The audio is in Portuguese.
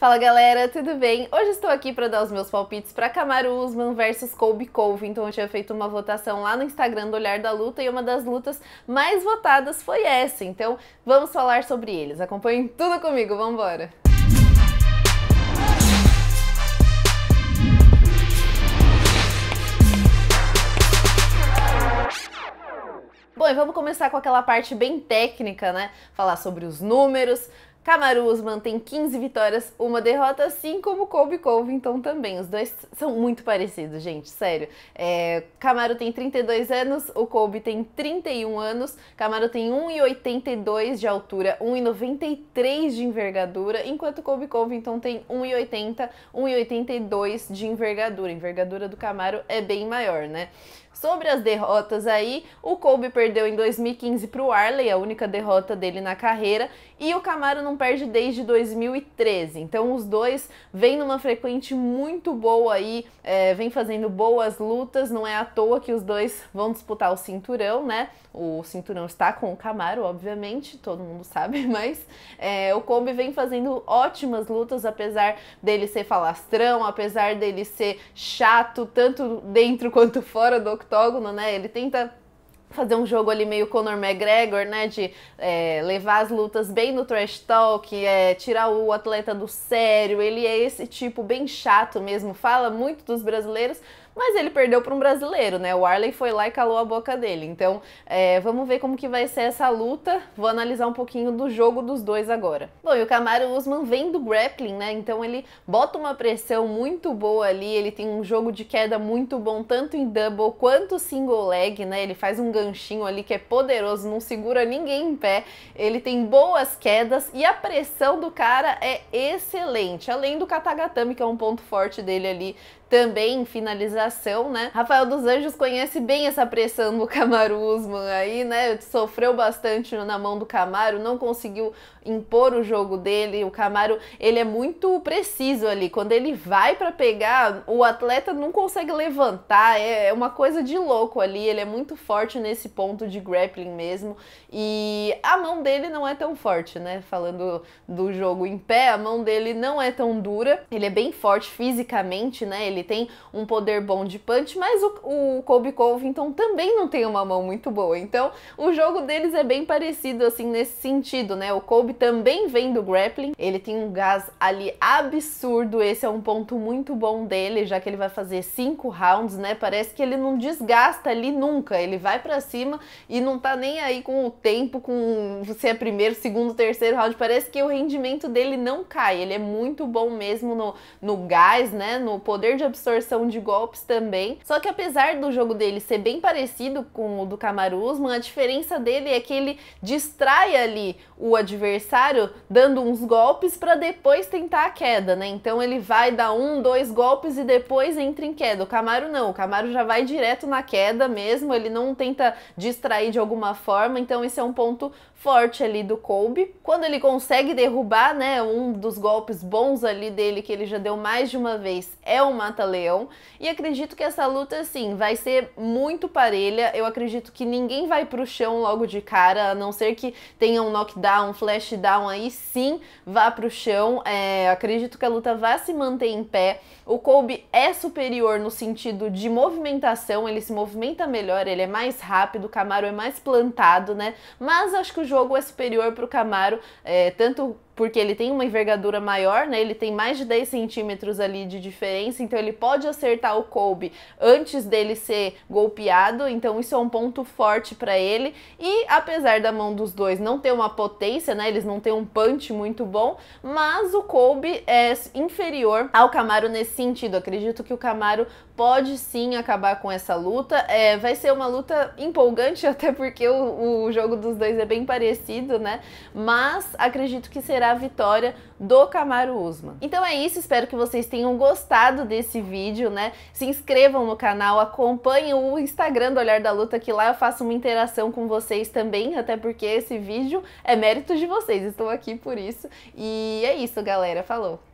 Fala galera, tudo bem? Hoje estou aqui para dar os meus palpites para Kamaru Usman versus Colby Covington. Então, eu tinha feito uma votação lá no Instagram do Olhar da Luta e uma das lutas mais votadas foi essa. Então, vamos falar sobre eles. Acompanhem tudo comigo, vamos embora. Bom, e vamos começar com aquela parte bem técnica, né? Falar sobre os números, Camarus mantém 15 vitórias, uma derrota, assim como Kobe Covington também. Os dois são muito parecidos, gente, sério. É, Camaro tem 32 anos, o Kobe tem 31 anos. Camaro tem 1,82 de altura, 1,93 de envergadura, enquanto Kobe Covington tem 1,80, 1,82 de envergadura. A envergadura do Camaro é bem maior, né? Sobre as derrotas aí, o Kobe perdeu em 2015 para o Arley, a única derrota dele na carreira, e o Camaro não perde desde 2013. Então os dois vêm numa frequente muito boa aí, é, vem fazendo boas lutas, não é à toa que os dois vão disputar o cinturão, né? O cinturão está com o Camaro, obviamente, todo mundo sabe, mas é, o Kobe vem fazendo ótimas lutas, apesar dele ser falastrão, apesar dele ser chato, tanto dentro quanto fora do octógono, né? Ele tenta fazer um jogo ali meio Conor McGregor, né, de é, levar as lutas bem no trash talk, é, tirar o atleta do sério, ele é esse tipo bem chato mesmo, fala muito dos brasileiros, mas ele perdeu para um brasileiro, né? O Arley foi lá e calou a boca dele. Então, é, vamos ver como que vai ser essa luta. Vou analisar um pouquinho do jogo dos dois agora. Bom, e o Camaro Usman vem do grappling, né? Então ele bota uma pressão muito boa ali, ele tem um jogo de queda muito bom, tanto em double quanto single leg, né? Ele faz um ganchinho ali que é poderoso, não segura ninguém em pé. Ele tem boas quedas e a pressão do cara é excelente. Além do katagatame, que é um ponto forte dele ali também em finalização, né? Rafael dos Anjos conhece bem essa pressão do Camaro Usman aí, né? Sofreu bastante na mão do Camaro, não conseguiu impor o jogo dele. O Camaro, ele é muito preciso ali. Quando ele vai para pegar, o atleta não consegue levantar. É, é uma coisa de louco ali. Ele é muito forte nesse ponto de grappling mesmo. E a mão dele não é tão forte, né? Falando do jogo em pé, a mão dele não é tão dura. Ele é bem forte fisicamente, né? Ele ele tem um poder bom de punch, mas o, o Kobe Covington também não tem uma mão muito boa. Então, o jogo deles é bem parecido assim nesse sentido, né? O Kobe também vem do grappling, ele tem um gás ali absurdo, esse é um ponto muito bom dele, já que ele vai fazer cinco rounds, né? Parece que ele não desgasta ali nunca, ele vai para cima e não tá nem aí com o tempo, com se é primeiro, segundo, terceiro round, parece que o rendimento dele não cai, ele é muito bom mesmo no, no gás, né? No poder de absorção de golpes também. Só que apesar do jogo dele ser bem parecido com o do Camaruzman, a diferença dele é que ele distrai ali o adversário dando uns golpes para depois tentar a queda, né? Então ele vai dar um, dois golpes e depois entra em queda. O Camaro não, o Camaro já vai direto na queda mesmo, ele não tenta distrair de alguma forma, então esse é um ponto forte ali do Colby. Quando ele consegue derrubar, né, um dos golpes bons ali dele que ele já deu mais de uma vez é o mata Renata Leão. E acredito que essa luta, assim, vai ser muito parelha. Eu acredito que ninguém vai pro chão logo de cara, a não ser que tenha um knockdown, um flashdown aí sim vá pro chão. É, acredito que a luta vai se manter em pé. O Colby é superior no sentido de movimentação, ele se movimenta melhor, ele é mais rápido, o Camaro é mais plantado, né? Mas acho que o jogo é superior pro Camaro, é, tanto porque ele tem uma envergadura maior, né? Ele tem mais de 10 centímetros ali de diferença, então ele pode acertar o Kobe antes dele ser golpeado, então isso é um ponto forte para ele. E apesar da mão dos dois não ter uma potência, né? Eles não têm um punch muito bom, mas o Kobe é inferior ao Camaro nesse sentido. Acredito que o Camaro pode sim acabar com essa luta. É, vai ser uma luta empolgante, até porque o, o jogo dos dois é bem parecido, né? Mas acredito que será a vitória do Camaro Usman. Então é isso, espero que vocês tenham gostado desse vídeo, né? Se inscrevam no canal, acompanhem o Instagram do Olhar da Luta, que lá eu faço uma interação com vocês também, até porque esse vídeo é mérito de vocês, estou aqui por isso. E é isso, galera, falou!